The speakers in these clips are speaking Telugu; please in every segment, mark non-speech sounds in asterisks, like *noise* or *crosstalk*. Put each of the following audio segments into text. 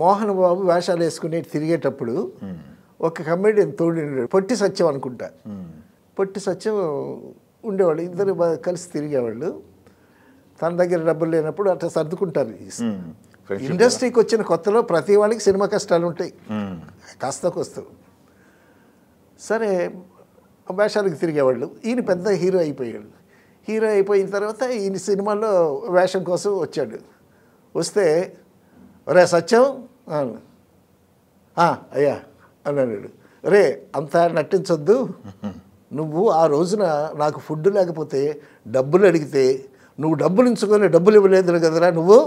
మోహన్ బాబు వేషాలు వేసుకుని తిరిగేటప్పుడు ఒక కమెడియన్ తోడు పొట్టి సత్యం అనుకుంటా పొట్టి సత్యం ఉండేవాళ్ళు ఇద్దరు కలిసి తిరిగేవాళ్ళు తన దగ్గర డబ్బులు లేనప్పుడు అట్లా సర్దుకుంటారు ఇండస్ట్రీకి వచ్చిన కొత్తలో ప్రతి వాళ్ళకి సినిమా కష్టాలు ఉంటాయి కాస్త కొస్తూ సరే వేషాలకు తిరిగేవాళ్ళు ఈయన పెద్ద హీరో అయిపోయాడు హీరో అయిపోయిన తర్వాత ఈయన సినిమాలో వేషం కోసం వచ్చాడు వస్తే రే సత్యం అయ్యా అన్నాడు రే అంత నటించొద్దు నువ్వు ఆ రోజున నాకు ఫుడ్ లేకపోతే డబ్బులు అడిగితే నువ్వు డబ్బులు ఇచ్చుకొని డబ్బులు ఇవ్వలేదు కదరా నువ్వు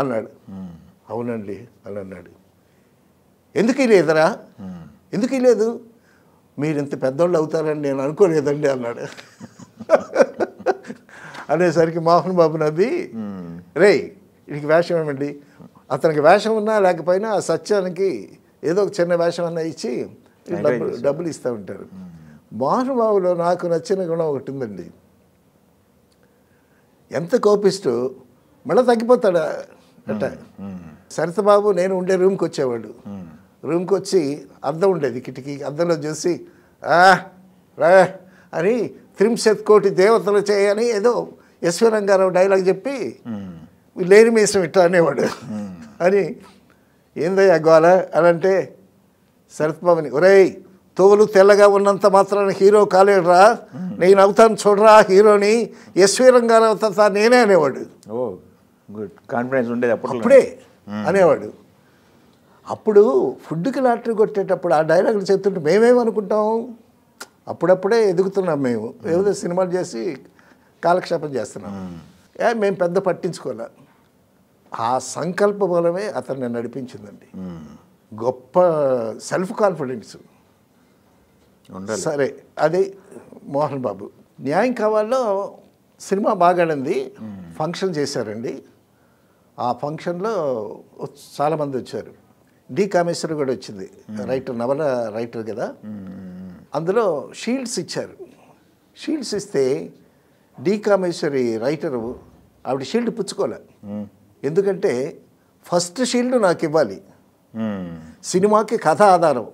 అన్నాడు అవునండి అని అన్నాడు ఎందుకు ఇలేదరా ఎందుకు ఇలేదు మీరు ఇంత పెద్దోళ్ళు అవుతారని నేను అనుకోలేదండి అన్నాడు అనేసరికి మోహన్ బాబు నవ్వి రే వీడికి వేషం ఏమండి అతనికి వేషం ఉన్నా లేకపోయినా ఆ సత్యానికి ఏదో ఒక చిన్న వేషం అన్నా ఇచ్చి డబ్బులు డబ్బులు ఇస్తూ ఉంటారు మహానుభావులు నాకు నచ్చిన గుణం ఒకటి ఉందండి ఎంత కోపిస్తూ మళ్ళీ తగ్గిపోతాడా hmm, అట hmm. సరితబాబు నేను ఉండే రూమ్కి వచ్చేవాడు hmm. రూమ్కి వచ్చి అద్దం ఉండేది కిటికీ అద్దంలో చూసి రా అని త్రింశత్ కోటి దేవతలు చేయని ఏదో యశ్వరంగారావు డైలాగ్ చెప్పి లేని మేసం ఇట్లా అనేవాడు అని ఏందయ్యా గోల అని అంటే శరత్ బాబుని ఒరే తోలు తెల్లగా ఉన్నంత మాత్రాన హీరో కాలేడురా నేను అవుతాను చూడరా హీరోని యశ్వీరంగా రంగారావు నేనే అనేవాడు ఓ గుడ్ కాన్ఫిడెన్స్ ఉండేది అప్పుడు అప్పుడే అనేవాడు అప్పుడు ఫుడ్కి లాటరీ కొట్టేటప్పుడు ఆ డైలాగులు చెప్తుంటే మేమేమనుకుంటాం అప్పుడప్పుడే ఎదుగుతున్నాం మేము ఏదో సినిమాలు చేసి కాలక్షేపం చేస్తున్నాం మేము పెద్ద పట్టించుకోలే ఆ సంకల్ప బలమే అతన్ని నడిపించిందండి గొప్ప సెల్ఫ్ కాన్ఫిడెన్స్ సరే అది మోహన్ బాబు న్యాయం కావాలో సినిమా బాగాడింది ఫంక్షన్ చేశారండి ఆ ఫంక్షన్లో చాలామంది వచ్చారు డి కామేశ్వర్ కూడా వచ్చింది రైటర్ నవల రైటర్ కదా అందులో షీల్డ్స్ ఇచ్చారు షీల్డ్స్ ఇస్తే డి కామేశ్వరి రైటరు ఆవిడ షీల్డ్ పుచ్చుకోలే ఎందుకంటే ఫస్ట్ షీల్డ్ నాకు ఇవ్వాలి సినిమాకి కథ ఆధారం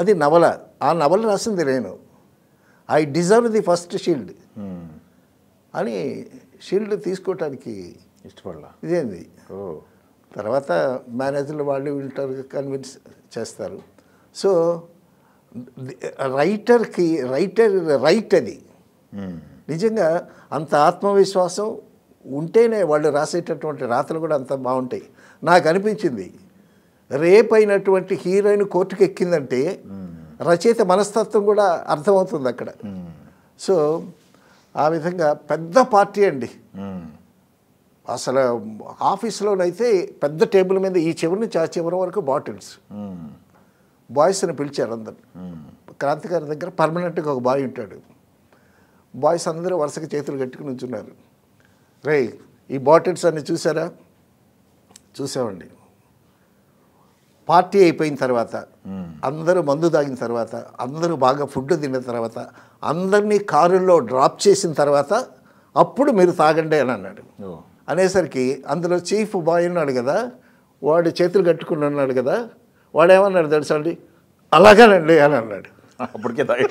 అది నవల ఆ నవల రాసింది నేను I deserve the first shield అని షీల్డ్ తీసుకోవటానికి ఇష్టపడలా ఇదేంది తర్వాత మేనేజర్లు వాళ్ళు వింటారు కన్విన్స్ చేస్తారు సో రైటర్కి రైటర్ రైట్ అది నిజంగా అంత ఆత్మవిశ్వాసం ఉంటేనే వాళ్ళు రాసేటటువంటి రాతలు కూడా అంత బాగుంటాయి నాకు అనిపించింది రేపైనటువంటి అయినటువంటి హీరోయిన్ కోర్టుకు ఎక్కిందంటే రచయిత మనస్తత్వం కూడా అర్థమవుతుంది అక్కడ సో ఆ విధంగా పెద్ద పార్టీ అండి అసలు ఆఫీస్లోనైతే పెద్ద టేబుల్ మీద ఈ చివరి నుంచి ఆ చివరి వరకు బాటిల్స్ బాయ్స్ని పిలిచారు అందరు క్రాంతికారి దగ్గర పర్మనెంట్గా ఒక బాయ్ ఉంటాడు బాయ్స్ అందరూ వరుసగా చేతులు కట్టుకుని ఉంచున్నారు రే ఈ బాటిల్స్ అన్ని చూసారా చూసామండి పార్టీ అయిపోయిన తర్వాత అందరూ మందు తాగిన తర్వాత అందరూ బాగా ఫుడ్ తిన్న తర్వాత అందరినీ కారుల్లో డ్రాప్ చేసిన తర్వాత అప్పుడు మీరు తాగండి అని అన్నాడు అనేసరికి అందులో చీఫ్ బాయ్ ఉన్నాడు కదా వాడు చేతులు కట్టుకుని ఉన్నాడు కదా వాడేమన్నాడు తెలుసు అండి అలాగేనండి అని అన్నాడు అప్పటికే తాగి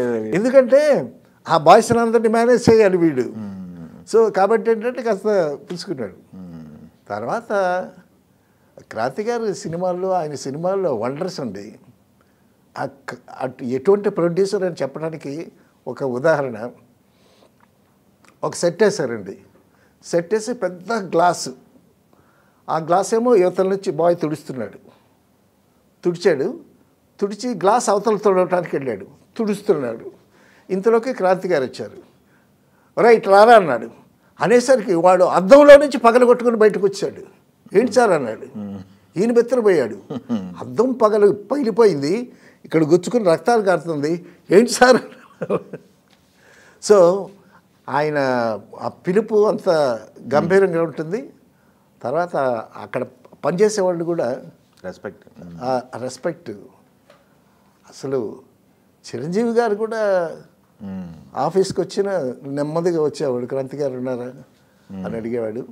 *laughs* ఎందుకంటే ఆ బాయ్స్ అందరినీ మేనేజ్ చేయాలి వీడు సో కాబట్టి ఏంటంటే కాస్త పిలుచుకున్నాడు తర్వాత క్రాంతి గారి సినిమాల్లో ఆయన సినిమాల్లో వండర్స్ ఉంది అటు ఎటువంటి ప్రొడ్యూసర్ అని చెప్పడానికి ఒక ఉదాహరణ ఒక సెట్ వేసారండి సెట్ వేసి పెద్ద గ్లాసు ఆ గ్లాస్ ఏమో యువతల నుంచి బాయ్ తుడుస్తున్నాడు తుడిచాడు తుడిచి గ్లాస్ అవతల తుడవటానికి వెళ్ళాడు తుడుస్తున్నాడు ఇంతలోకి క్రాంతి గారు వచ్చారు రైట్ రారా అన్నాడు అనేసరికి వాడు అద్దంలో నుంచి కొట్టుకుని బయటకు వచ్చాడు ఏంటి సార్ అన్నాడు ఈయన బెత్తరపోయాడు అద్దం పగలు పగిలిపోయింది ఇక్కడ గుచ్చుకుని రక్తాలు కారుతుంది ఏంటి సార్ *laughs* సో ఆయన ఆ పిలుపు అంత గంభీరంగా ఉంటుంది తర్వాత అక్కడ పనిచేసే వాళ్ళు కూడా రెస్పెక్ట్ రెస్పెక్ట్ అసలు చిరంజీవి గారు కూడా ఆఫీస్కి వచ్చిన నెమ్మదిగా వచ్చేవాడు క్రాంతిగారు ఉన్నారా అని అడిగేవాడు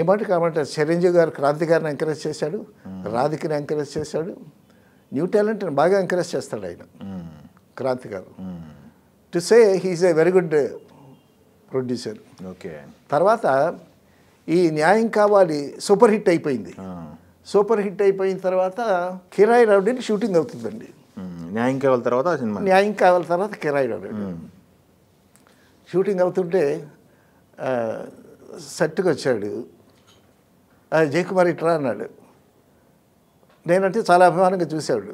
ఏమంట కాబట్టి చిరంజీవి గారు క్రాంతిగారిని ఎంకరేజ్ చేశాడు రాధికని ఎంకరేజ్ చేశాడు న్యూ టాలెంట్ని బాగా ఎంకరేజ్ చేస్తాడు ఆయన క్రాంతి గారు to say he is a very good producer okay తర్వాత ఈ న్యాయం కావాలి సూపర్ హిట్ అయిపోయింది సూపర్ హిట్ అయిపోయిన తర్వాత కిరాయి రౌడీని షూటింగ్ అవుతుందండి న్యాయం కావాలి తర్వాత సినిమా న్యాయం కావాలి తర్వాత కిరాయిలో షూటింగ్ అవుతుంటే సెట్కి వచ్చాడు జయకుమార్ ఇట్రా అన్నాడు నేనంటే చాలా అభిమానంగా చూశాడు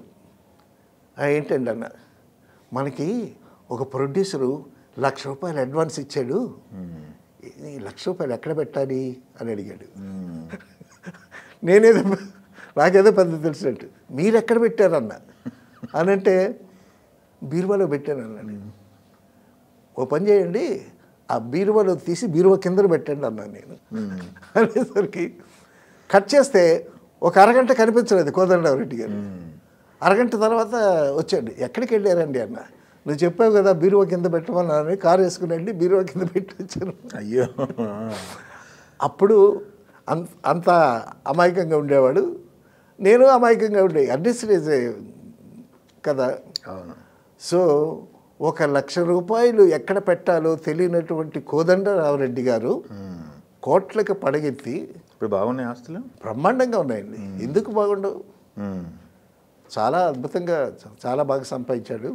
ఏంటండి అన్న మనకి ఒక ప్రొడ్యూసరు లక్ష రూపాయలు అడ్వాన్స్ ఇచ్చాడు లక్ష రూపాయలు ఎక్కడ పెట్టాలి అని అడిగాడు నేనేదో నాకేదో పెద్ద తెలిసినట్టు మీరు ఎక్కడ పెట్టారన్నా అని అంటే బీరువాలో పెట్టాను అన్నాను ఓ పని చేయండి ఆ బీరువాలో తీసి బీరువా కింద పెట్టండి అన్నాను నేను అనేసరికి కట్ చేస్తే ఒక అరగంట కనిపించలేదు కోదండరావరెడ్డి గారు అరగంట తర్వాత వచ్చాడు ఎక్కడికి వెళ్ళారండి అన్న నువ్వు చెప్పావు కదా బీరువా కింద పెట్టమన్నానని కారు వేసుకుని వెళ్ళి బీరువా కింద పెట్టి వచ్చాను అయ్యో అప్పుడు అంత అమాయకంగా ఉండేవాడు నేను అమాయకంగా ఉండే అడ్రస్ కదా అవును సో ఒక లక్ష రూపాయలు ఎక్కడ పెట్టాలో తెలియనటువంటి కోదండరామరెడ్డి గారు కోట్లకు పడగెత్తి ఇప్పుడు బాగున్నాయి ఆస్తులు బ్రహ్మాండంగా ఉన్నాయండి ఎందుకు బాగుండవు చాలా అద్భుతంగా చాలా బాగా సంపాదించాడు